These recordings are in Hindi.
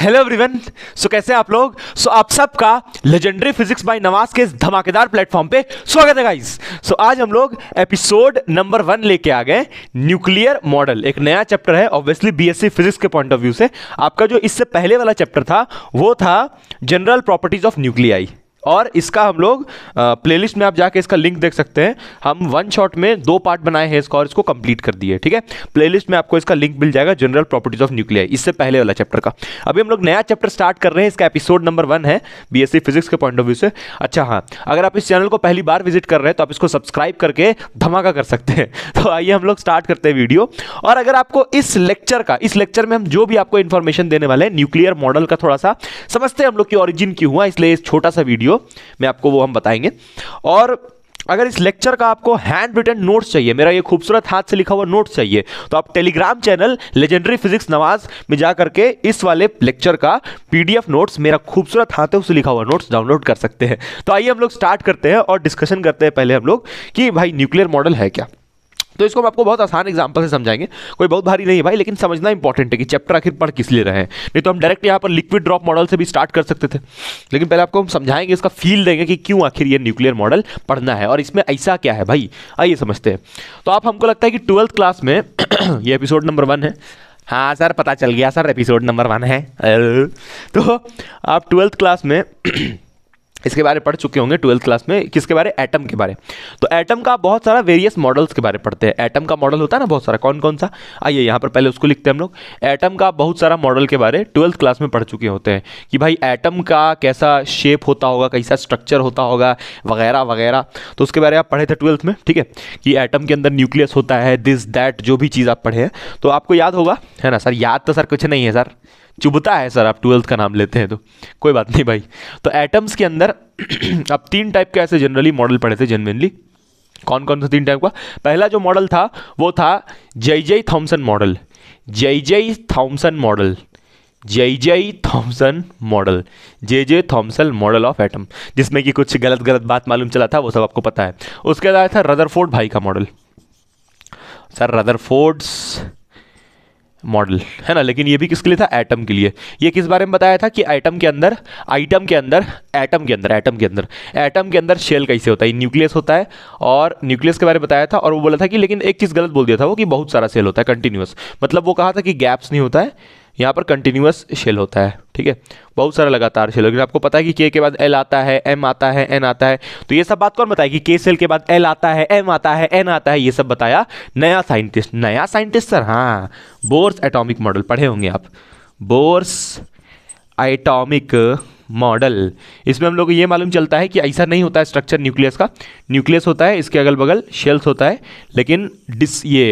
हेलो एवरीवन सो कैसे आप लोग सो so, आप सबका लेजेंडरी फिजिक्स बाय नवाज के इस धमाकेदार प्लेटफॉर्म पे स्वागत है गाइस सो so, आज हम लोग एपिसोड नंबर वन लेके आ गए न्यूक्लियर मॉडल एक नया चैप्टर है ऑब्वियसली बीएससी फिजिक्स के पॉइंट ऑफ व्यू से आपका जो इससे पहले वाला चैप्टर था वो था जनरल प्रॉपर्टीज ऑफ न्यूक्लियाई और इसका हम लोग प्लेलिस्ट में आप जाके इसका लिंक देख सकते हैं हम वन शॉट में दो पार्ट बनाए हैं इसका और इसको कंप्लीट कर दिए ठीक है प्लेलिस्ट में आपको इसका लिंक मिल जाएगा जनरल प्रॉपर्टीज ऑफ न्यूक्लियर इससे पहले वाला चैप्टर का अभी हम लोग नया चैप्टर स्टार्ट कर रहे हैं इसका एपिसोड नंबर वन है बी फिजिक्स के पॉइंट ऑफ व्यू से अच्छा हाँ अगर आप इस चैनल को पहली बार विजिट कर रहे हैं तो आप इसको सब्सक्राइब करके धमाका कर सकते हैं तो आइए हम लोग स्टार्ट करते हैं वीडियो और अगर आपको इस लेक्चर का इस लेक्चर में हम जो भी आपको इन्फॉर्मेशन देने वाले हैं न्यूक्लियर मॉडल का थोड़ा सा समझते हैं हम लोग की ऑरिजिन क्यों हुआ इसलिए छोटा सा वीडियो वीडियो में आपको वो हम बताएंगे और अगर इस लेक्चर का आपको हैंड रिटन नोट्स चाहिए मेरा ये खूबसूरत हाथ से लिखा हुआ नोट्स चाहिए तो आप telegram channel legendary physics Nawaz में जा करके इस वाले लेक्चर का पीडीएफ नोट्स मेरा खूबसूरत हाथ है उसे लिखा हुआ नोट्स डाउनलोड कर सकते हैं तो आइए हम लोग स्टार्ट करते हैं और डिस्कशन करते हैं पहले हम लोग कि भाई न्यूक्लियर मॉडल है क्या तो इसको हम आपको बहुत आसान एग्जाम्पल से समझाएंगे कोई बहुत भारी नहीं है भाई लेकिन समझना इंपॉर्टेंट है कि चैप्टर आखिर पढ़ किस लिए रहे हैं नहीं तो हम डायरेक्ट यहाँ पर लिक्विड ड्रॉप मॉडल से भी स्टार्ट कर सकते थे लेकिन पहले आपको हम समझाएंगे इसका फील देंगे कि क्यों आखिर ये न्यूक्लियर मॉडल पढ़ना है और इसमें ऐसा क्या है भाई आइए समझते हैं तो आप हमको लगता है कि ट्वेल्थ क्लास में ये एपिसोड नंबर वन है हाँ सर पता चल गया सर एपिसोड नंबर वन है तो आप ट्वेल्थ क्लास में इसके बारे पढ़ चुके होंगे ट्वेल्थ क्लास में किसके बारे एटम के बारे तो एटम का बहुत सारा वेरियस मॉडल्स के बारे पढ़ते हैं एटम का मॉडल होता है ना बहुत सारा कौन कौन सा आइए यहाँ पर पहले उसको लिखते हैं हम लोग एटम का बहुत सारा मॉडल के बारे ट्वेल्थ क्लास में पढ़ चुके होते हैं कि भाई एटम का कैसा शेप होता होगा कैसा स्ट्रक्चर होता होगा वगैरह वगैरह तो उसके बारे आप पढ़े थे ट्वेल्थ में ठीक है कि एटम के अंदर न्यूक्लियस होता है दिस दैट जो भी चीज़ आप पढ़े हैं तो आपको याद होगा है ना सर याद तो सर कुछ नहीं है सर चुभता है सर आप ट्वेल्थ का नाम लेते हैं तो कोई बात नहीं भाई तो एटम्स के अंदर अब तीन टाइप के ऐसे जनरली मॉडल पढ़े थे जनरली कौन कौन सा तीन टाइप का पहला जो मॉडल था वो था जय J Thomson model J J Thomson model J J Thomson model J J Thomson model of atom जिसमें कि कुछ गलत गलत बात मालूम चला था वो सब आपको पता है उसके बाद था रदरफोर्ड भाई का मॉडल सर रदरफोर्ड्स मॉडल है ना लेकिन ये भी किसके लिए था एटम के लिए ये किस बारे में बताया था कि आइटम के अंदर आइटम के अंदर एटम के अंदर एटम के अंदर एटम के अंदर शेल कैसे होता है न्यूक्लियस होता है और न्यूक्लियस के बारे में बताया था और वो बोला था कि लेकिन एक चीज़ गलत बोल दिया था वो कि बहुत सारा सेल होता है कंटिन्यूस मतलब वो कहा था कि गैप्स नहीं होता है यहाँ पर कंटिन्यूस शेल होता है ठीक है बहुत सारा लगातार शेल होगा आपको पता है कि के के बाद एल आता है एम आता है एन आता है तो ये सब बात कौन बताया कि के सेल के बाद एल आता है एम आता है एन आता है ये सब बताया नया साइंटिस्ट नया साइंटिस्ट सर हाँ बोर्स एटॉमिक मॉडल पढ़े होंगे आप बोर्स एटॉमिक मॉडल इसमें हम लोग को ये मालूम चलता है कि ऐसा नहीं होता है स्ट्रक्चर न्यूक्लियस का न्यूक्लियस होता है इसके अगल बगल शेल्स होता है लेकिन डिस ये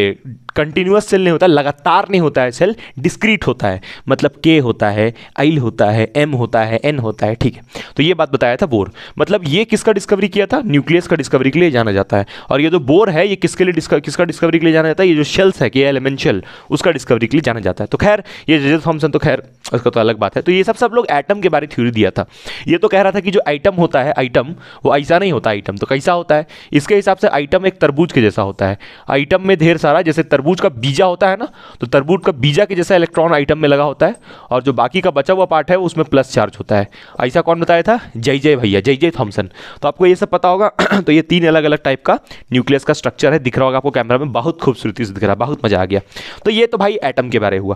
कंटिन्यूस सेल नहीं होता लगातार नहीं होता है सेल डिस्क्रीट होता है मतलब के होता है आइल होता है एम होता है एन होता है ठीक है तो ये बात बताया था बोर मतलब ये किसका डिस्कवरी किया था न्यूक्लियस का डिस्कवरी के लिए जाना जाता है और ये जो बोर है ये किसके लिए किसका डिस्कवरी के लिए जाना जाता है ये जो शेल्स है के एलिमेंशियल उसका डिस्कवरी के लिए जाना जाता है तो खैर ये जजेस फॉर्मसन तो खैर उसका तो अलग बात है तो ये सब सब लोग आइटम के बारे थ्योरी दिया था ये तो कह रहा था कि जो आइटम होता है आइटम वो ऐसा नहीं होता आइटम तो कैसा होता है इसके हिसाब से आइटम एक तरबूज के जैसा होता है आइटम में ढेर सारा जैसे तरबूज का बीजा होता है ना तो तरबूज का बीजा के जैसा इलेक्ट्रॉन आइटम में लगा होता है और जो बाकी का बचा हुआ पार्ट है उसमें प्लस चार्ज होता है ऐसा कौन बताया था जय जय भैया जय जय थॉम्सन तो आपको ये सब पता होगा तो ये तीन अलग अलग टाइप का न्यूक्लियस का स्ट्रक्चर है दिख रहा होगा आपको कैमरा में बहुत खूबसूरती से दिख रहा है बहुत मज़ा आ गया तो ये तो भाई एटम के बारे हुआ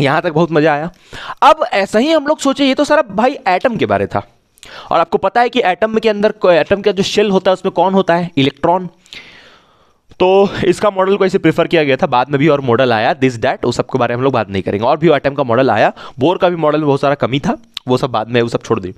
यहाँ तक बहुत मज़ा आया अब ऐसा ही हम लोग सोचे ये तो सारा भाई एटम के बारे था और आपको पता है कि एटम के अंदर एटम का जो शेल होता है उसमें कौन होता है इलेक्ट्रॉन तो इसका मॉडल को ऐसे प्रीफर किया गया था बाद में भी और मॉडल आया दिस डैट उस सबके बारे में हम लोग बात नहीं करेंगे और भी एटम का मॉडल आया बोर का भी मॉडल में बहुत सारा कमी था वो सब बाद में वो सब छोड़ दी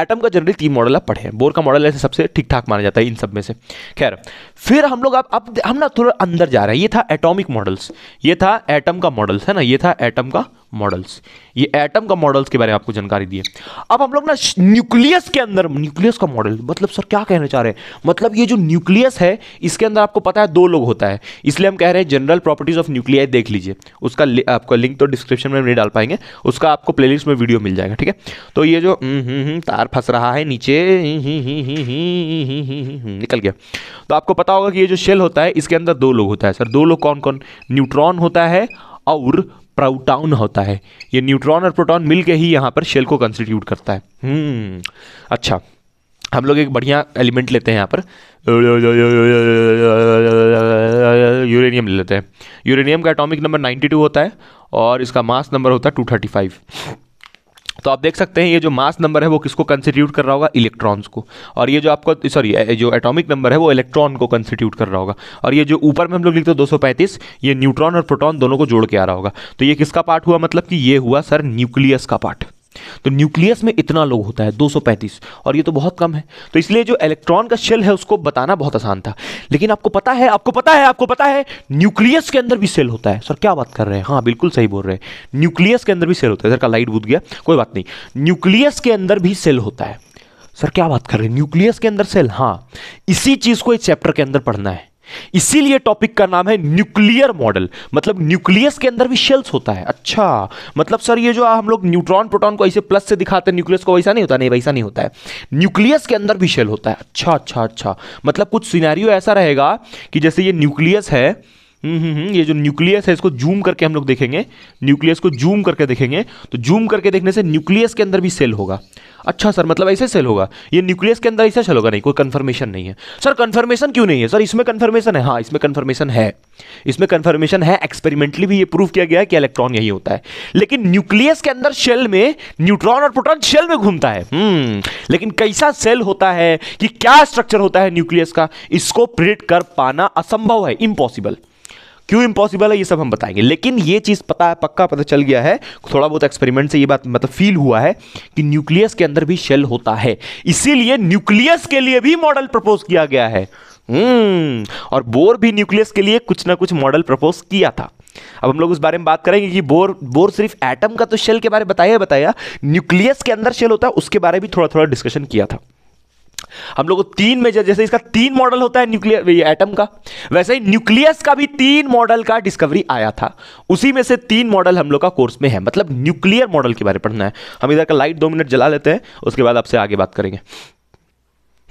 एटम का जनरली तीन मॉडल आप पढ़े हैं बोर का मॉडल ऐसे सबसे ठीक ठाक माना जाता है इन सब में से खैर फिर हम लोग अब अब हम ना थोड़ा अंदर जा रहे हैं ये था एटॉमिक मॉडल्स ये था एटम का मॉडल्स है ना ये था एटम का मॉडल्स ये एटम का मॉडल्स के बारे में आपको जानकारी दी अब हम लोग ना न्यूक्लियस के अंदर न्यूक्लियस का मॉडल मतलब सर क्या कहना चाह रहे हैं मतलब ये जो न्यूक्लियस है इसके अंदर आपको पता है दो लोग होता है इसलिए हम कह रहे हैं जनरल प्रॉपर्टीज ऑफ न्यूक्लियाई देख लीजिए उसका लि, आपका लिंक तो डिस्क्रिप्शन में नहीं डाल पाएंगे उसका आपको प्ले में वीडियो मिल जाएगा ठीक है तो ये जो तार फंस रहा है नीचे निकल गया तो आपको पता होगा कि ये जो शेल होता है इसके अंदर दो लोग होता है सर दो लोग कौन कौन न्यूट्रॉन होता है और प्रोटॉन होता है ये न्यूट्रॉन और प्रोटॉन मिलके ही यहाँ पर शेल को कंस्टिट्यूट करता है हम्म, अच्छा हम लोग एक बढ़िया एलिमेंट लेते हैं यहाँ पर यूरेनियम ले लेते हैं यूरेनियम का एटॉमिक नंबर 92 होता है और इसका मास नंबर होता है 235 तो आप देख सकते हैं ये जो मास नंबर है वो किसको कंस्टिट्यूट कर रहा होगा इलेक्ट्रॉन्स को और ये जो आपको सॉरी जो एटॉमिक नंबर है वो इलेक्ट्रॉन को कंस्टिट्यूट कर रहा होगा और ये जो ऊपर में हम लोग लिखते हैं दो ये न्यूट्रॉन और प्रोटॉन दोनों को जोड़ के आ रहा होगा तो ये किसका पार्ट हुआ मतलब कि ये हुआ सर न्यूक्लियस का पार्ट तो न्यूक्लियस में इतना लोग होता है 235 और ये तो बहुत कम है तो इसलिए जो इलेक्ट्रॉन का शेल है उसको बताना बहुत आसान था लेकिन आपको पता है आपको पता है आपको पता है न्यूक्लियस के अंदर भी सेल होता है सर क्या बात कर रहे हैं हाँ बिल्कुल सही बोल रहे हैं न्यूक्लियस के अंदर भी सेल होता है सर का लाइट बुद गया कोई बात नहीं न्यूक्लियस के अंदर भी सेल होता है सर क्या बात कर रहे हैं न्यूक्लियस के अंदर सेल हाँ इसी चीज़ को इस चैप्टर के अंदर पढ़ना है इसीलिए टॉपिक का नाम है न्यूक्लियर मॉडल मतलब न्यूक्लियस के अंदर भी शेल्स होता है अच्छा मतलब सर ये जो हम लोग न्यूट्रॉन प्रोटॉन को ऐसे प्लस से दिखाते हैं न्यूक्लियस को वैसा नहीं होता नहीं वैसा नहीं होता है न्यूक्लियस के अंदर भी शेल होता है अच्छा अच्छा अच्छा मतलब कुछ सीनारियो ऐसा रहेगा कि जैसे ये न्यूक्लियस है हम्म, हम्म, हम्म, ये जो न्यूक्लियस है इसको जूम करके हम लोग देखेंगे न्यूक्लियस को जूम करके देखेंगे तो जूम करके देखने से न्यूक्लियस के अंदर भी सेल होगा अच्छा सर मतलब ऐसे सेल होगा ये न्यूक्लियस के अंदर ऐसे सेल होगा नहीं कोई कंफर्मेशन नहीं है सर कन्फर्मेशन क्यों नहीं है सर इसमें कन्फर्मेशन है हाँ इसमें कंफर्मेशन है इसमें कंफर्मेशन है एक्सपेरिमेंटली भी ये प्रूव किया गया है कि इलेक्ट्रॉन यही होता है लेकिन न्यूक्लियस के अंदर शेल में न्यूट्रॉन और प्रोटॉन शेल में घूमता है हम्म, लेकिन कैसा सेल होता है कि क्या स्ट्रक्चर होता है न्यूक्लियस का इसको प्रिडिक्ट कर पाना असंभव है इम्पॉसिबल क्यों इम्पॉसिबल है ये सब हम बताएंगे लेकिन ये चीज़ पता है पक्का पता चल गया है थोड़ा बहुत एक्सपेरिमेंट से ये बात मतलब फील हुआ है कि न्यूक्लियस के अंदर भी शेल होता है इसीलिए न्यूक्लियस के लिए भी मॉडल प्रपोज किया गया है हम्म, और बोर भी न्यूक्लियस के लिए कुछ ना कुछ मॉडल प्रपोज किया था अब हम लोग उस बारे में बात करेंगे कि बोर बोर सिर्फ एटम का तो शेल के बारे में बताया बताया न्यूक्लियस के अंदर शेल होता है उसके बारे में भी थोड़ा थोड़ा डिस्कशन किया था हम लोग तीन मेजर जैसे इसका तीन मॉडल होता है न्यूक्लियर एटम का वैसे ही न्यूक्लियस का भी तीन मॉडल का डिस्कवरी आया था उसी में से तीन मॉडल हम लोग का कोर्स में है मतलब न्यूक्लियर मॉडल के बारे में पढ़ना है हम इधर का लाइट दो मिनट जला लेते हैं उसके बाद आपसे आगे बात करेंगे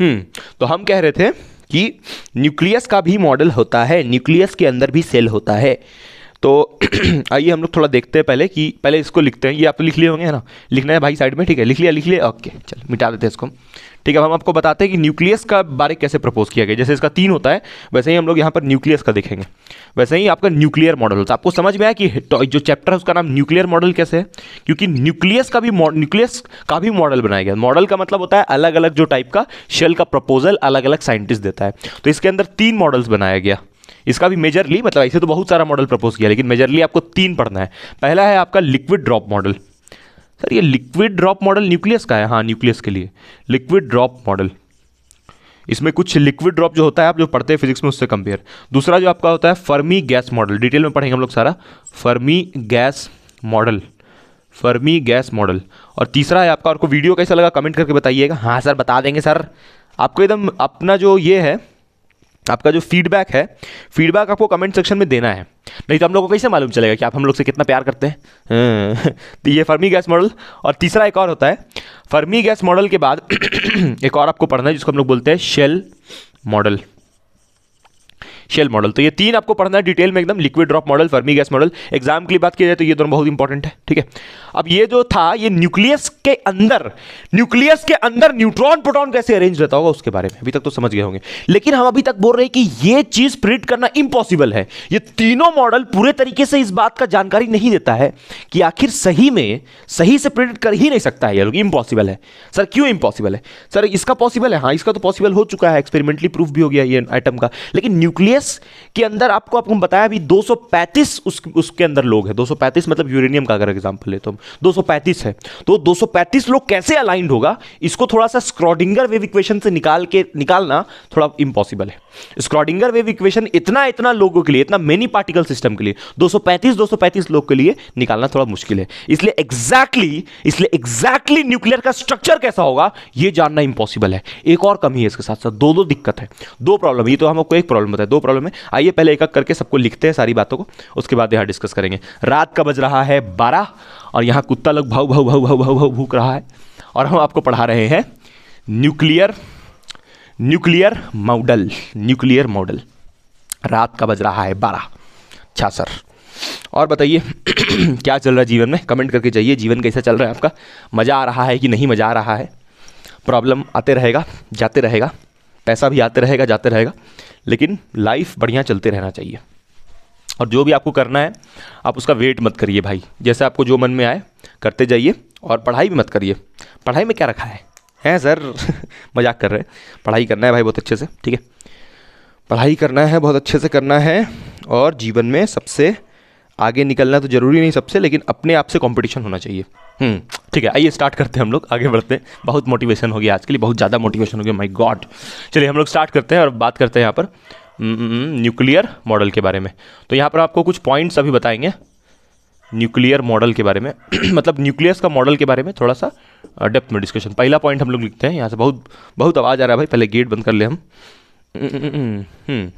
हम्म तो हम कह रहे थे कि न्यूक्लियस का भी मॉडल होता है न्यूक्लियस के अंदर भी सेल होता है तो आइए हम लोग थोड़ा देखते हैं पहले कि पहले इसको लिखते हैं ये आप तो लिख लिए होंगे है ना लिखना है भाई साइड में ठीक है लिख लिया लिख लिया ओके चल मिटा देते हैं इसको ठीक है अब हम आपको बताते हैं कि न्यूक्लियस का बारे कैसे प्रपोज किया गया जैसे इसका तीन होता है वैसे ही हम लोग यहाँ पर न्यूक्लियस का देखेंगे वैसे ही आपका न्यूक्लियर मॉडल होता है आपको समझ में आया कि तो जो चैप्टर है उसका नाम न्यूक्लियर मॉडल कैसे है क्योंकि न्यूक्लियस का भी न्यूक्लियस का भी मॉडल बनाया गया मॉडल का मतलब होता है अलग अलग जो टाइप का शेल का प्रपोजल अलग अलग साइंटिस्ट देता है तो इसके अंदर तीन मॉडल्स बनाया गया इसका भी मेजरली मतलब ऐसे तो बहुत सारा मॉडल प्रपोज किया लेकिन मेजरली आपको तीन पढ़ना है पहला है आपका लिक्विड ड्रॉप मॉडल सर ये लिक्विड ड्रॉप मॉडल न्यूक्लियस का है हाँ न्यूक्लियस के लिए लिक्विड ड्रॉप मॉडल इसमें कुछ लिक्विड ड्रॉप जो होता है आप जो पढ़ते हैं फिजिक्स में उससे कंपेयर दूसरा जो आपका होता है फर्मी गैस मॉडल डिटेल में पढ़ेंगे हम लोग सारा Fermi gas model Fermi gas model और तीसरा है आपका आपको वीडियो कैसा लगा कमेंट करके बताइएगा हाँ सर बता देंगे सर आपको एकदम अपना जो ये है आपका जो फीडबैक है फीडबैक आपको कमेंट सेक्शन में देना है नहीं तो हम लोग को कैसे मालूम चलेगा कि आप हम लोग से कितना प्यार करते हैं हाँ। तो ये फर्मी गैस मॉडल और तीसरा एक और होता है फर्मी गैस मॉडल के बाद एक और आपको पढ़ना है जिसको हम लोग बोलते हैं शेल मॉडल शेल मॉडल तो ये तीन आपको पढ़ना है डिटेल में एकदम liquid drop model Fermi gas model exam के लिए बात की जाए तो ये दोनों बहुत इंपॉर्टेंट है ठीक है अब ये जो था ये न्यूक्लियस के अंदर न्यूक्लियस के अंदर न्यूट्रॉन प्रोटॉन कैसे अरेंज रहता होगा उसके बारे में अभी तक तो समझ गए होंगे लेकिन हम अभी तक बोल रहे हैं कि ये चीज प्रिंट करना इंपॉसिबल है ये तीनों मॉडल पूरे तरीके से इस बात का जानकारी नहीं देता है कि आखिर सही में सही से प्रिंट कर ही नहीं सकता है ये लोग इम्पॉसिबल है सर क्यों इम्पॉसिबल है सर इसका पॉसिबल है हाँ इसका तो पॉसिबल हो चुका है एक्सपेरिमेंटली प्रूफ भी हो गया ये आइटम का लेकिन न्यूक्लियर यूएस के अंदर आपको आपको बताया अभी 235 उस उसके अंदर लोग हैं 235 मतलब यूरेनियम का अगर एग्जांपल ले तो हम 235 है तो 235 लोग कैसे अलाइंड होगा इसको थोड़ा सा स्क्रॉडिंगर वेव इक्वेशन से निकाल के निकालना थोड़ा इम्पॉसिबल है स्क्रॉडिंगर वेव इक्वेशन इतना इतना लोगों के लिए इतना मेनी पार्टिकल सिस्टम के लिए 235 235 लोग के लिए निकालना थोड़ा मुश्किल है इसलिए एग्जैक्टली exactly, इसलिए एग्जैक्टली exactly न्यूक्लियर का स्ट्रक्चर कैसा होगा ये जानना इंपॉसिबल है एक और कमी है इसके साथ साथ दो दो दिक्कत है दो प्रॉब्लम ये तो हम आपको एक प्रॉब्लम बताए दो प्रॉब्लम है आइए पहले एक एक करके सबको लिखते हैं सारी बातों को उसके बाद यहाँ डिस्कस करेंगे रात का बज रहा है बारह और यहाँ कुत्ता लोग भाव भाव भाव भाव भाव भाव भूख रहा है और हम आपको पढ़ा रहे हैं nuclear nuclear model nuclear model रात का बज रहा है बारह अच्छा सर और बताइए क्या चल रहा है जीवन में कमेंट करके जाइए जीवन कैसा चल रहा है आपका मज़ा आ रहा है कि नहीं मज़ा आ रहा है प्रॉब्लम आते रहेगा जाते रहेगा पैसा भी आते रहेगा जाते रहेगा लेकिन लाइफ बढ़िया चलते रहना चाहिए और जो भी आपको करना है आप उसका वेट मत करिए भाई जैसे आपको जो मन में आए करते जाइए और पढ़ाई भी मत करिए पढ़ाई में क्या रखा है हैं सर मजाक कर रहे हैं पढ़ाई करना है भाई बहुत अच्छे से ठीक है पढ़ाई करना है बहुत अच्छे से करना है और जीवन में सबसे आगे निकलना तो ज़रूरी नहीं सबसे लेकिन अपने आप से कंपटीशन होना चाहिए हम्म, ठीक है आइए स्टार्ट करते हैं हम लोग आगे बढ़ते हैं बहुत मोटिवेशन हो गया आज के लिए बहुत ज़्यादा मोटिवेशन हो गया माई गॉड चलिए हम लोग स्टार्ट करते हैं और बात करते हैं यहाँ पर न्यूक्लियर हम्म, हम्म, मॉडल के बारे में तो यहाँ पर आपको कुछ पॉइंट्स अभी बताएंगे न्यूक्लियर मॉडल के बारे में मतलब न्यूक्लियस का मॉडल के बारे में थोड़ा सा डेप्थ में डिस्कशन पहला पॉइंट हम लोग लिखते हैं यहाँ से बहुत बहुत आवाज़ आ रहा है भाई पहले गेट बंद कर ले हम हम्म, हम्म, हम्म,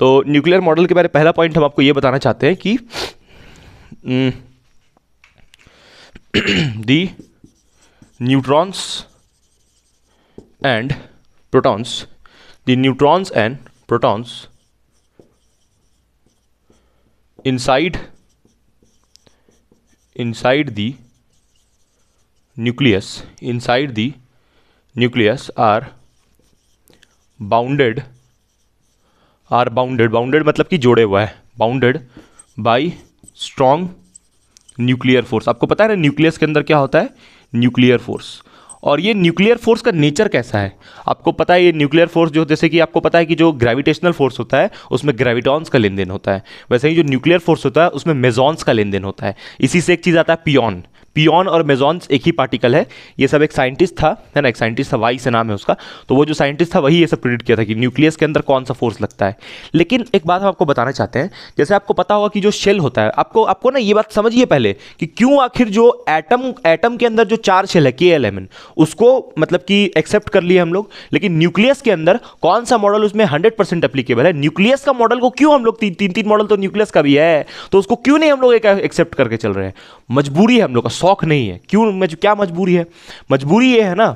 तो न्यूक्लियर मॉडल के बारे में पहला पॉइंट हम आपको ये बताना चाहते हैं कि the neutrons and protons the neutrons and protons inside inside the nucleus inside the nucleus are bounded are bounded bounded मतलब कि जोड़े हुआ है bounded by strong nuclear force आपको पता है ना न्यूक्लियस के अंदर क्या होता है न्यूक्लियर फोर्स और ये न्यूक्लियर फोर्स का नेचर कैसा है आपको पता है ये न्यूक्लियर फोर्स जो जैसे कि आपको पता है कि जो ग्रेविटेशनल फोर्स होता है उसमें ग्रेविटॉन्स का लेन देन होता है वैसे ही जो न्यूक्लियर फोर्स होता है उसमें मेजॉन्स का लेन देन होता है इसी से एक चीज़ आता है पियॉन पियोन और मेजॉन्स एक ही पार्टिकल है ये सब एक साइंटिस्ट था है ना एक साइंटिस्ट था वाई से नाम है उसका तो वो जो साइंटिस्ट था वही ये सब प्रिडिक्ट किया था कि न्यूक्लियस के अंदर कौन सा फोर्स लगता है लेकिन एक बात हम आपको बताना चाहते हैं जैसे आपको पता होगा कि जो शेल होता है आपको आपको ना ये बात समझिए पहले कि क्यों आखिर जो एटम एटम के अंदर जो चार शेल है के एलेवन उसको मतलब कि एक्सेप्ट कर लिए हम लोग लेकिन न्यूक्लियस के अंदर कौन सा मॉडल उसमें हंड्रेड परसेंट अप्लीकेबल है न्यूक्लियस का मॉडल को क्यों हम लोग तीन तीन मॉडल तो न्यूक्लियस का भी है तो उसको क्यों नहीं हम लोग एक्सेप्ट करके चल रहे हैं मजबूरी है हम लोग का शौक नहीं है क्यों मज, क्या मजबूरी है मजबूरी ये है ना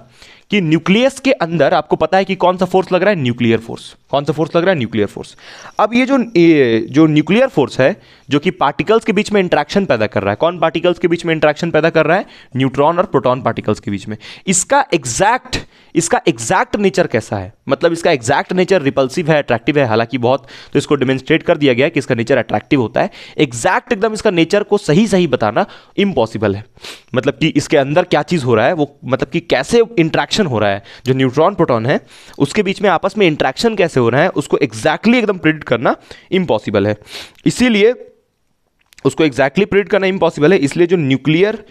कि न्यूक्लियस के अंदर आपको पता है कि कौन सा फोर्स लग रहा है न्यूक्लियर फोर्स कौन सा फोर्स लग रहा है न्यूक्लियर फोर्स अब ये जो ये, जो न्यूक्लियर फोर्स है जो कि पार्टिकल्स के बीच में इंट्रैक्शन पैदा कर रहा है कौन पार्टिकल्स के बीच में इंट्रैक्शन पैदा कर रहा है न्यूट्रॉन और प्रोटॉन पार्टिकल्स के बीच में इसका एग्जैक्ट इसका एग्जैक्ट नेचर कैसा है मतलब इसका एग्जैक्ट नेचर रिपल्सिव है अट्रैक्टिव है हालांकि बहुत तो इसको डिमेंस्ट्रेट कर दिया गया है कि इसका नेचर अट्रैक्टिव होता है एग्जैक्ट एकदम इसका नेचर को सही सही बताना इम्पॉसिबल है मतलब कि इसके अंदर क्या चीज़ हो रहा है वो मतलब कि कैसे इंट्रैक्शन हो रहा है जो न्यूट्रॉन प्रोटॉन है उसके बीच में आपस में इंट्रैक्शन कैसे हो रहा है उसको एग्जैक्टली exactly एकदम प्रिडिक्ट करना इम्पॉसिबल है इसीलिए उसको एग्जैक्टली प्रिडिक्ट करना इम्पॉसिबल है इसलिए जो न्यूक्लियर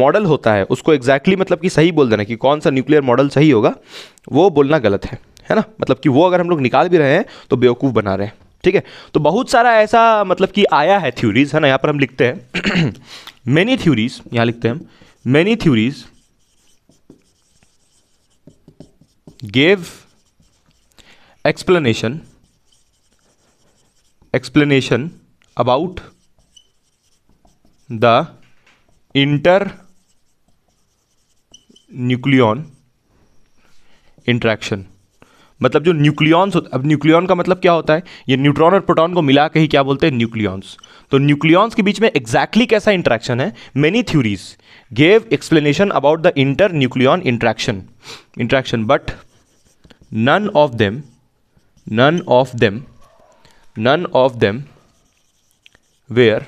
मॉडल होता है उसको एग्जैक्टली मतलब कि सही बोल देना कि कौन सा न्यूक्लियर मॉडल सही होगा वो बोलना गलत है है ना मतलब कि वो अगर हम लोग निकाल भी रहे हैं तो बेवकूफ़ बना रहे हैं ठीक है तो बहुत सारा ऐसा मतलब कि आया है थ्यूरीज है ना यहाँ पर हम लिखते हैं मैनी थ्यूरीज यहाँ लिखते हैं हम many theories gave explanation explanation about the inter nucleon interaction मतलब जो न्यूक्लियॉन्स अब न्यूक्लियॉन का मतलब क्या होता है ये न्यूट्रॉन और प्रोटॉन को मिला के ही क्या बोलते हैं न्यूक्लियॉन्स तो न्यूक्लियॉन्स के बीच में एग्जैक्टली exactly कैसा इंट्रैक्शन है many theories gave explanation about the inter nucleon interaction interaction but none of them none of them none of them were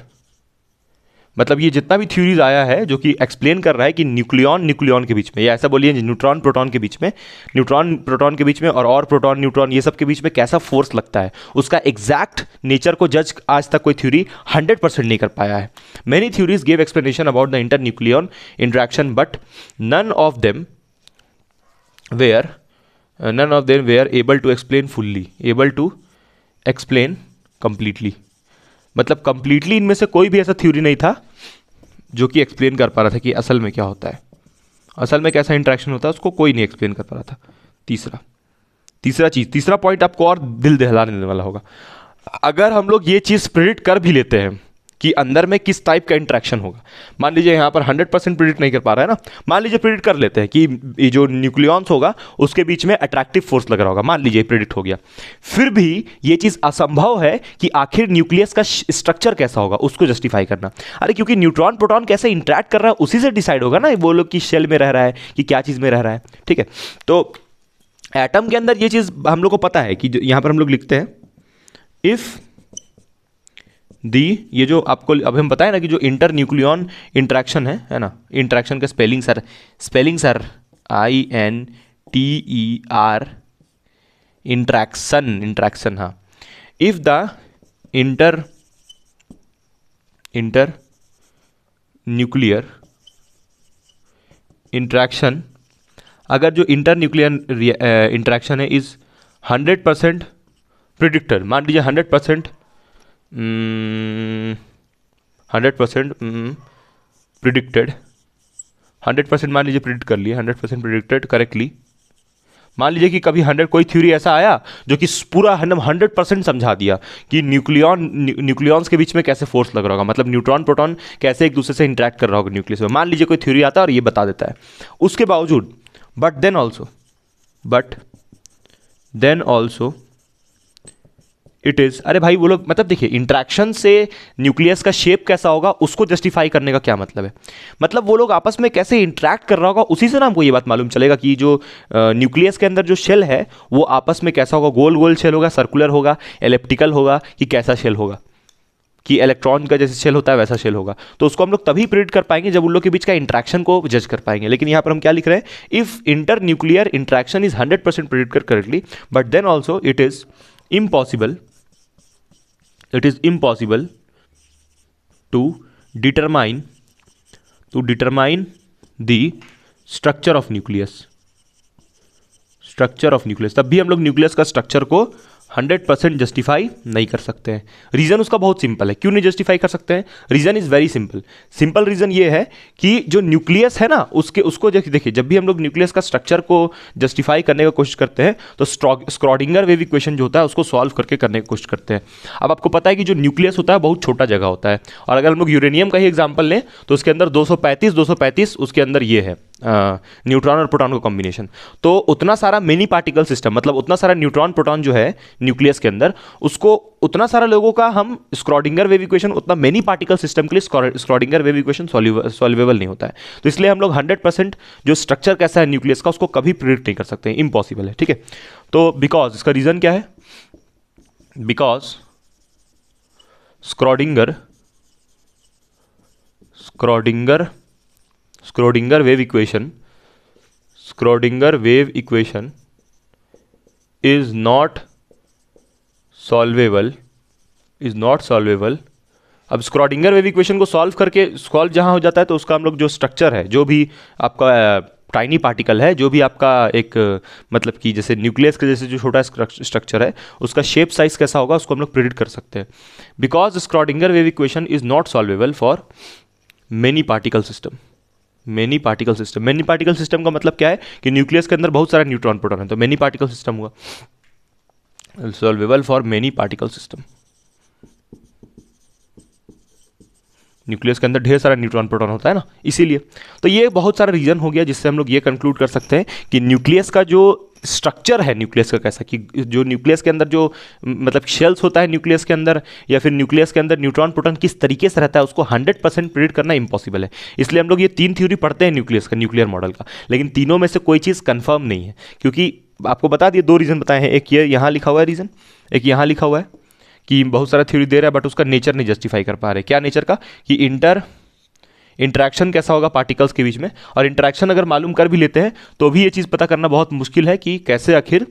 मतलब ये जितना भी थ्योरीज आया है जो कि एक्सप्लेन कर रहा है कि न्यूक्लियॉन न्यूक्लियॉन के बीच में या ऐसा बोलिए न्यूट्रॉन प्रोटॉन के बीच में न्यूट्रॉन प्रोटॉन के बीच में और और प्रोटॉन न्यूट्रॉन ये सब के बीच में कैसा फोर्स लगता है उसका एग्जैक्ट नेचर को जज आज तक कोई थ्योरी हंड्रेड परसेंट नहीं कर पाया है many theories gave explanation about the inter nucleon interaction but none of them were none of them were able to explain fully able to explain completely मतलब कंप्लीटली इनमें से कोई भी ऐसा थ्योरी नहीं था जो कि एक्सप्लेन कर पा रहा था कि असल में क्या होता है असल में कैसा इंट्रैक्शन होता है उसको कोई नहीं एक्सप्लेन कर पा रहा था तीसरा तीसरा चीज़ तीसरा पॉइंट आपको और दिल दहला देने वाला होगा अगर हम लोग ये चीज़ प्रेडिक्ट कर भी लेते हैं कि अंदर में किस टाइप का इंट्रैक्शन होगा मान लीजिए यहाँ पर 100 परसेंट प्रिडिक्ट नहीं कर पा रहा है ना मान लीजिए प्रिडिक्ट कर लेते हैं कि ये जो न्यूक्लियॉन्स होगा उसके बीच में अट्रैक्टिव फोर्स लग रहा होगा मान लीजिए प्रिडिक्ट हो गया फिर भी ये चीज़ असंभव है कि आखिर न्यूक्लियस का स्ट्रक्चर कैसा होगा उसको जस्टिफाई करना अरे क्योंकि न्यूट्रॉन प्रोटॉन कैसे इंट्रैक्ट कर रहा है उसी से डिसाइड होगा ना वो लोग किस शेल में रह रहा है कि क्या चीज़ में रह रहा है ठीक है तो एटम के अंदर ये चीज़ हम लोग को पता है कि यहाँ पर हम लोग लिखते हैं इफ़ दी ये जो आपको अभी हम बताए ना कि जो इंटर न्यूक्लियन इंट्रैक्शन है है ना इंट्रैक्शन का spelling sir spelling sir I N T E e R interaction interaction हाँ if the inter inter nuclear interaction अगर जो इंटर न्यूक्लियर इंट्रैक्शन है इज़ हंड्रेड परसेंट प्रिडिक्टर मान लीजिए hundred percent hundred percent predicted hundred percent मान लीजिए प्रिडिक्ट कर लिए हंड्रेड परसेंट प्रिडिक्टेड करेक्टली मान लीजिए कि कभी हंड्रेड कोई थ्योरी ऐसा आया जो कि पूरा हंड्रेड परसेंट समझा दिया कि न्यूक्लियॉन न्यूक्लियॉन्स के बीच में कैसे फोर्स लग रहा होगा मतलब न्यूट्रॉन प्रोटॉन कैसे एक दूसरे से इंटरेक्ट कर रहा होगा न्यूक्लियस में मान लीजिए कोई थ्योरी आता है और ये बता देता है उसके बावजूद but then also but then also it is अरे भाई वो लोग मतलब देखिए इंट्रैक्शन से न्यूक्लियस का शेप कैसा होगा उसको जस्टिफाई करने का क्या मतलब है मतलब वो लोग आपस में कैसे इंट्रैक्ट कर रहा होगा उसी से ना हमको ये बात मालूम चलेगा कि जो न्यूक्लियस के अंदर जो शेल है वो आपस में कैसा होगा गोल गोल शेल होगा सर्कुलर होगा एलिप्टिकल होगा कि कैसा शेल होगा कि इलेक्ट्रॉन का जैसे शेल होता है वैसा शेल होगा तो उसको हम लोग तभी प्रिडिक्ट कर पाएंगे जब उन लोग के बीच का इंट्रैक्शन को जज कर पाएंगे लेकिन यहाँ पर हम क्या लिख रहे हैं if inter nuclear interaction is hundred percent predict कर correctly but then also it is impossible it is impossible to determine to determine the structure of nucleus structure of nucleus तब भी हम लोग न्यूक्लियस का स्ट्रक्चर को हंड्रेड परसेंट जस्टिफाई नहीं कर सकते हैं रीज़न उसका बहुत सिंपल है क्यों नहीं जस्टिफाई कर सकते हैं reason is very simple simple reason ये है कि जो न्यूक्लियस है ना उसके उसको देखिए जब भी हम लोग न्यूक्लियस का स्ट्रक्चर को जस्टिफाई करने का कोशिश करते हैं तो स्क्रॉडिंगर वेव इक्वेशन जो होता है उसको सॉल्व करके करने की कोशिश करते हैं अब आपको पता है कि जो न्यूक्लियस होता है बहुत छोटा जगह होता है और अगर हम लोग यूरेनियम का ही एग्जाम्पल लें तो उसके अंदर दो सौ उसके अंदर ये है न्यूट्रॉन और प्रोटॉन का कॉम्बिनेशन तो उतना सारा मिनी पार्टिकल सिस्टम मतलब उतना सारा न्यूट्रॉन प्रोटॉन जो है न्यूक्लियस के अंदर उसको उतना सारा लोगों का हम स्क्रॉडिंगर वेव इक्वेशन उतना मेनी पार्टिकल सिस्टम के लिए स्क्रॉडिंगर वेव इक्वेशन सॉल्वेबल नहीं होता है तो इसलिए हम लोग हंड्रेड परसेंट जो स्ट्रक्चर कैसा है न्यूक्लियस का उसको कभी प्रिडिक्ट नहीं कर सकते इम्पॉसिबल है ठीक है तो बिकॉज इसका रीज़न क्या है because Schrodinger Schrodinger Schrodinger wave equation Schrodinger wave equation is not solvable is not solvable अब स्क्रॉडिंगर वेव इक्वेशन को सॉल्व करके सॉल्व जहाँ हो जाता है तो उसका हम लोग जो स्ट्रक्चर है जो भी आपका टाइनी पार्टिकल है जो भी आपका एक मतलब कि जैसे न्यूक्लियस के जैसे जो छोटा स्ट्रक्चर है उसका शेप साइज कैसा होगा उसको हम लोग प्रिडिक्ट कर सकते हैं because Schrodinger wave equation is not solvable for many particle system many particle system many particle system का मतलब क्या है कि न्यूक्लियस के अंदर बहुत सारा न्यूट्रॉन प्रोटॉन है तो मेनी पार्टिकल सिस्टम हुआ solvable for many particle system nucleus के अंदर ढेर सारा न्यूट्रॉन प्रोटॉन होता है ना इसीलिए तो ये बहुत सारा रीज़न हो गया जिससे हम लोग ये कंक्लूड कर सकते हैं कि न्यूक्लियस का जो स्ट्रक्चर है न्यूक्लियस का कैसा कि जो न्यूक्लियस के अंदर जो मतलब शेल्स होता है न्यूक्लियस के अंदर या फिर न्यूक्लियस के अंदर न्यूट्रॉन प्रोटॉन किस तरीके से रहता है उसको 100 परसेंट प्रेडिक्ट करना इम्पॉसिबल है इसलिए हम लोग ये तीन थ्योरी पढ़ते हैं न्यूक्लियस का न्यूक्लियर मॉडल का लेकिन तीनों में से कोई चीज़ कन्फर्म नहीं है क्योंकि आपको बता दिए दो रीज़न बताए हैं एक ये यहाँ लिखा हुआ है रीज़न एक यहाँ लिखा हुआ है कि बहुत सारा थ्योरी दे रहा है बट उसका नेचर नहीं जस्टिफाई कर पा रहे क्या नेचर का कि इंटर इंट्रैक्शन कैसा होगा पार्टिकल्स के बीच में और इंट्रैक्शन अगर मालूम कर भी लेते हैं तो भी ये चीज़ पता करना बहुत मुश्किल है कि कैसे आखिर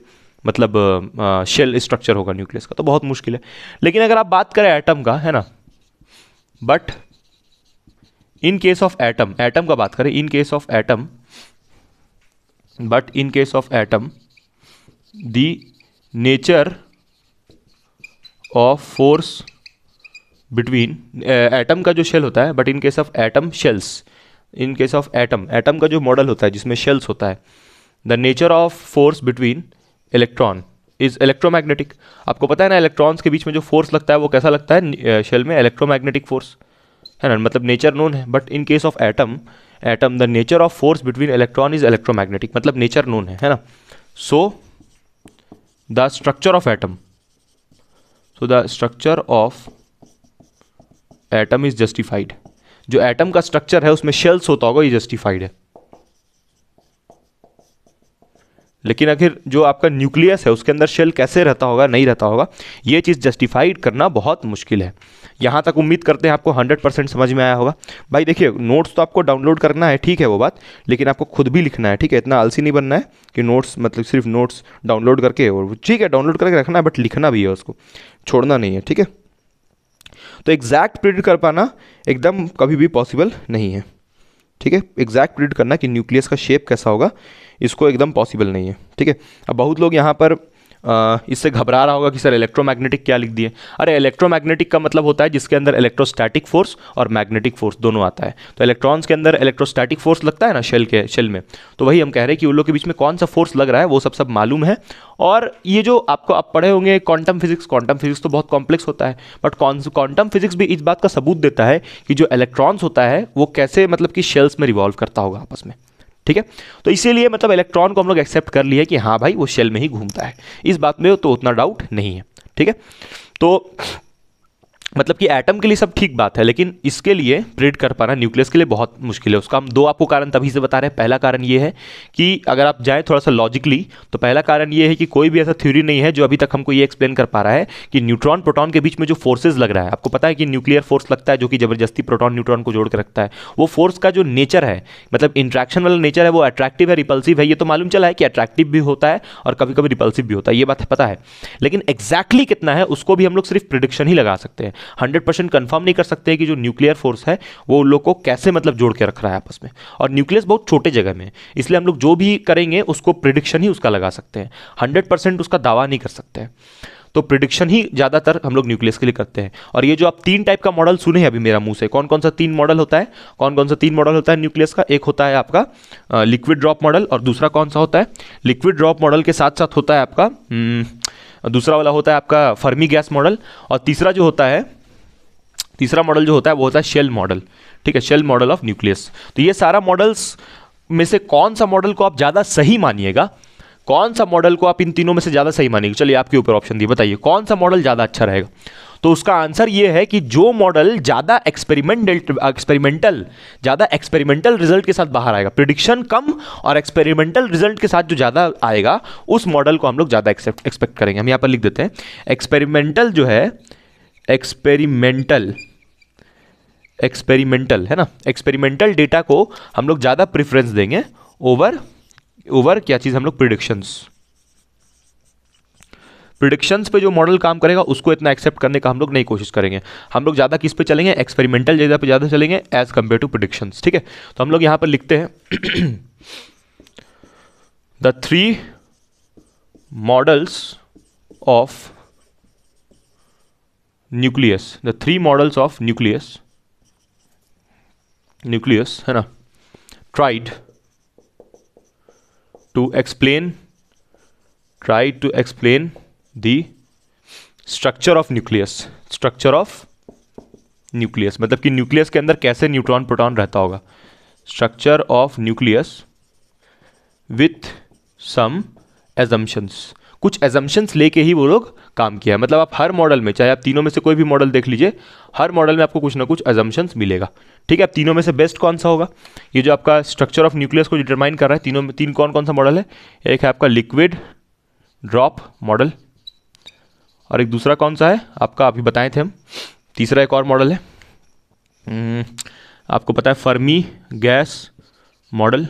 मतलब शेल स्ट्रक्चर होगा न्यूक्लियस का तो बहुत मुश्किल है लेकिन अगर आप बात करें एटम का है ना but in case of atom atom का बात करें in case of atom but in case of atom the nature of force between atom का जो शेल होता है but in case of atom shells in case of atom atom का जो मॉडल होता है जिसमें शेल्स होता है the nature of force between electron is electromagnetic आपको पता है ना इलेक्ट्रॉन्स के बीच में जो फोर्स लगता है वो कैसा लगता है शेल में इलेक्ट्रोमैग्नेटिक फोर्स है ना मतलब नेचर नोन है but in case of atom atom the nature of force between electron is electromagnetic मतलब नेचर नोन है है ना so the structure of atom so the structure of atom is justified जो एटम का स्ट्रक्चर है उसमें शेल्स होता होगा ये जस्टिफाइड है लेकिन आखिर जो आपका न्यूक्लियस है उसके अंदर शेल कैसे रहता होगा नहीं रहता होगा ये चीज़ जस्टिफाइड करना बहुत मुश्किल है यहाँ तक उम्मीद करते हैं आपको 100 परसेंट समझ में आया होगा भाई देखिए नोट्स तो आपको डाउनलोड करना है ठीक है वो बात लेकिन आपको खुद भी लिखना है ठीक है इतना आलसी नहीं बनना है कि नोट्स मतलब सिर्फ नोट्स डाउनलोड करके और ठीक है डाउनलोड करके रखना है बट लिखना भी है उसको छोड़ना नहीं है ठीक है तो एग्जैक्ट प्रिडिक्ट कर पाना एकदम कभी भी पॉसिबल नहीं है ठीक है एग्जैक्ट प्रिडिक्ट करना कि न्यूक्लियस का शेप कैसा होगा इसको एकदम पॉसिबल नहीं है ठीक है अब बहुत लोग यहाँ पर इससे घबरा रहा होगा कि सर इलेक्ट्रोमैग्नेटिक क्या लिख दिए अरे इलेक्ट्रोमैग्नेटिक का मतलब होता है जिसके अंदर इलेक्ट्रोस्टैटिक फोर्स और मैग्नेटिक फोर्स दोनों आता है तो इलेक्ट्रॉन्स के अंदर इलेक्ट्रोस्टैटिक फोर्स लगता है ना शेल के शेल में तो वही हम कह रहे हैं कि उन लोग के बीच में कौन सा फोर्स लग रहा है वो सब सब मालूम है और ये जो आपको आप पढ़े होंगे क्वांटम फिजिक्स क्वांटम फिजिक्स तो बहुत कॉम्प्लेक्स होता है बट क्वांटम फिजिक्स भी इस बात का सबूत देता है कि जो इलेक्ट्रॉन्स होता है वो कैसे मतलब कि शेल्स में रिवॉल्व करता होगा आपस में ठीक है तो इसीलिए मतलब इलेक्ट्रॉन को हम लोग एक्सेप्ट कर लिया कि हाँ भाई वो शेल में ही घूमता है इस बात में तो उतना डाउट नहीं है ठीक है तो मतलब कि एटम के लिए सब ठीक बात है लेकिन इसके लिए प्रेड कर पाना न्यूक्लियस के लिए बहुत मुश्किल है उसका हम दो आपको कारण तभी से बता रहे हैं पहला कारण ये है कि अगर आप जाएँ थोड़ा सा लॉजिकली तो पहला कारण ये है कि कोई भी ऐसा थ्योरी नहीं है जो अभी तक हमको ये एक्सप्लेन कर पा रहा है कि न्यूट्रॉन प्रोटॉन के बीच में जो फोर्सेज लग रहा है आपको पता है कि न्यूक्लियर फोर्स लगता है जो कि जबरदस्ती प्रोटॉन न्यूट्रॉन को जोड़ के रखता है वो फोर्स का जो नेचर है मतलब इंट्रैक्शन वाला नेचर है वो अट्रैक्टिव है रिपल्सिव है ये तो मालूम चला है कि अट्रैक्टिव भी होता है और कभी कभी रिपल्सिव भी होता है ये बात पता है लेकिन एक्जैक्टली exactly कितना है उसको भी हम लोग सिर्फ प्रिडिक्शन ही लगा सकते हैं हंड्रेड परसेंट कन्फर्म नहीं कर सकते कि जो न्यूक्लियर फोर्स है वो उन लोग को कैसे मतलब जोड़ के रख रहा है आपस में और न्यूक्लियस बहुत छोटे जगह में इसलिए हम लोग जो भी करेंगे उसको प्रिडिक्शन ही उसका लगा सकते हैं हंड्रेड उसका दावा नहीं कर सकते हैं तो प्रिडिक्शन ही ज़्यादातर हम लोग न्यूक्लियस के लिए करते हैं और ये जो आप तीन टाइप का मॉडल सुने हैं अभी मेरा मुंह से कौन कौन सा तीन मॉडल होता है कौन कौन सा तीन मॉडल होता है न्यूक्लियस का एक होता है आपका लिक्विड ड्रॉप मॉडल और दूसरा कौन सा होता है लिक्विड ड्रॉप मॉडल के साथ साथ होता है आपका हम्म, दूसरा वाला होता है आपका फर्मी गैस मॉडल और तीसरा जो होता है तीसरा मॉडल जो होता है वो होता है शेल मॉडल ठीक है शेल मॉडल ऑफ न्यूक्लियस तो ये सारा मॉडल्स में से कौन सा मॉडल को आप ज़्यादा सही मानिएगा कौन सा मॉडल को आप इन तीनों में से ज़्यादा सही मानिएगा चलिए आपके ऊपर ऑप्शन दिए बताइए कौन सा मॉडल ज़्यादा अच्छा रहेगा तो उसका आंसर ये है कि जो मॉडल ज़्यादा एक्सपेरिमेंटल एक्सपेरिमेंटल ज़्यादा एक्सपेरिमेंटल रिजल्ट के साथ बाहर आएगा प्रिडिक्शन कम और एक्सपेरिमेंटल रिजल्ट के साथ जो ज़्यादा आएगा उस मॉडल को हम लोग ज़्यादा एक्सेप्ट एक्सपेक्ट करेंगे हम यहाँ पर लिख देते हैं एक्सपेरिमेंटल जो है एक्सपेरिमेंटल एक्सपेरिमेंटल है ना एक्सपेरिमेंटल डेटा को हम लोग ज़्यादा प्रिफरेंस देंगे ओवर ओवर क्या चीज़ हम लोग प्रिडिक्शंस प्रिडिक्शंस पे जो मॉडल काम करेगा उसको इतना एक्सेप्ट करने का हम लोग नहीं कोशिश करेंगे हम लोग ज़्यादा किस पे चलेंगे एक्सपेरिमेंटल जगह पे ज़्यादा चलेंगे एज कम्पेयर टू प्रिडिक्शंस ठीक है तो हम लोग यहाँ पर लिखते हैं the three models of nucleus the three models of nucleus nucleus है ना tried to explain tried to explain the structure of nucleus structure of nucleus मतलब कि न्यूक्लियस के अंदर कैसे न्यूट्रॉन प्रोटॉन रहता होगा structure of nucleus with some assumptions कुछ एजम्पन्स लेके ही वो लोग काम किया है मतलब आप हर मॉडल में चाहे आप तीनों में से कोई भी मॉडल देख लीजिए हर मॉडल में आपको कुछ ना कुछ एजम्पन्स मिलेगा ठीक है आप तीनों में से बेस्ट कौन सा होगा ये जो आपका स्ट्रक्चर ऑफ न्यूक्लियस को डिटरमाइन कर रहा है तीनों में तीन कौन कौन सा मॉडल है एक है आपका लिक्विड ड्रॉप मॉडल और एक दूसरा कौन सा है आपका अभी बताए थे हम तीसरा एक और मॉडल है हम्म, आपको पता है फर्मी गैस मॉडल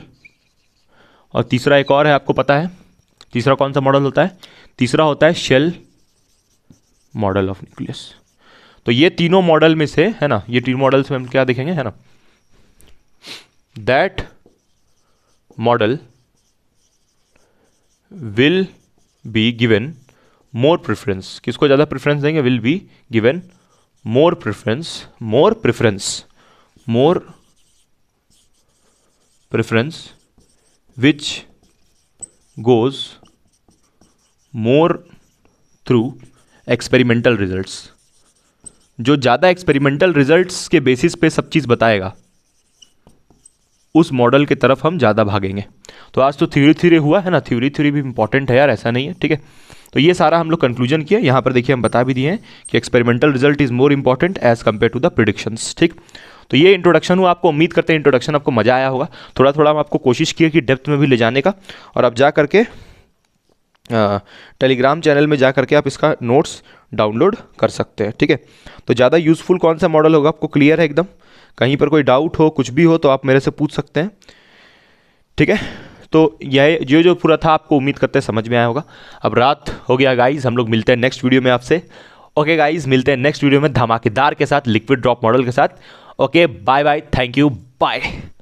और तीसरा एक और है आपको पता है तीसरा कौन सा मॉडल होता है तीसरा होता है शेल मॉडल ऑफ न्यूक्लियस तो ये तीनों मॉडल में से है ना ये तीन मॉडल्स में हम क्या देखेंगे है ना that model will be given more preference किसको ज़्यादा प्रेफरेंस देंगे will be given more preference more preference more preference which goes more through experimental results जो ज़्यादा एक्सपेरिमेंटल रिजल्ट्स के बेसिस पे सब चीज़ बताएगा उस मॉडल की तरफ हम ज़्यादा भागेंगे तो आज तो थ्योरी थ्योरी हुआ है ना थ्योरी थ्योरी भी इंपॉर्टेंट है यार ऐसा नहीं है ठीक है तो ये सारा हम लोग कंक्लूजन किया यहाँ पर देखिए हम बता भी दिए हैं कि experimental result is more important as compare to the predictions ठीक तो ये इंट्रोडक्शन हुआ आपको उम्मीद करते हैं इंट्रोडक्शन आपको मज़ा आया होगा थोड़ा थोड़ा हम आपको कोशिश किए कि डेप्थ में भी ले जाने का और अब जा करके टेलीग्राम चैनल में जा करके आप इसका नोट्स डाउनलोड कर सकते हैं ठीक है तो ज़्यादा यूज़फुल कौन सा मॉडल होगा आपको क्लियर है एकदम कहीं पर कोई डाउट हो कुछ भी हो तो आप मेरे से पूछ सकते हैं ठीक है तो यह जो जो पूरा था आपको उम्मीद करते हैं समझ में आया होगा अब रात हो गया गाइज हम लोग मिलते हैं नेक्स्ट वीडियो में आपसे ओके गाइज मिलते हैं नेक्स्ट वीडियो में धमाकेदार के साथ लिक्विड ड्रॉप मॉडल के साथ okay bye bye thank you bye